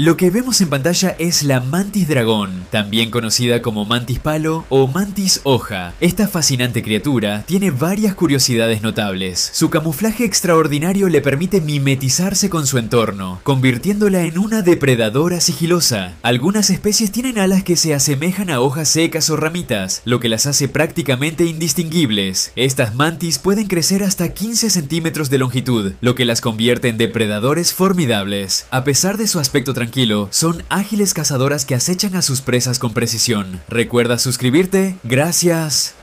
Lo que vemos en pantalla es la mantis dragón, también conocida como mantis palo o mantis hoja. Esta fascinante criatura tiene varias curiosidades notables. Su camuflaje extraordinario le permite mimetizarse con su entorno, convirtiéndola en una depredadora sigilosa. Algunas especies tienen alas que se asemejan a hojas secas o ramitas, lo que las hace prácticamente indistinguibles. Estas mantis pueden crecer hasta 15 centímetros de longitud, lo que las convierte en depredadores formidables. A pesar de su aspecto tranquilo, son ágiles cazadoras que acechan a sus presas con precisión. Recuerda suscribirte. Gracias.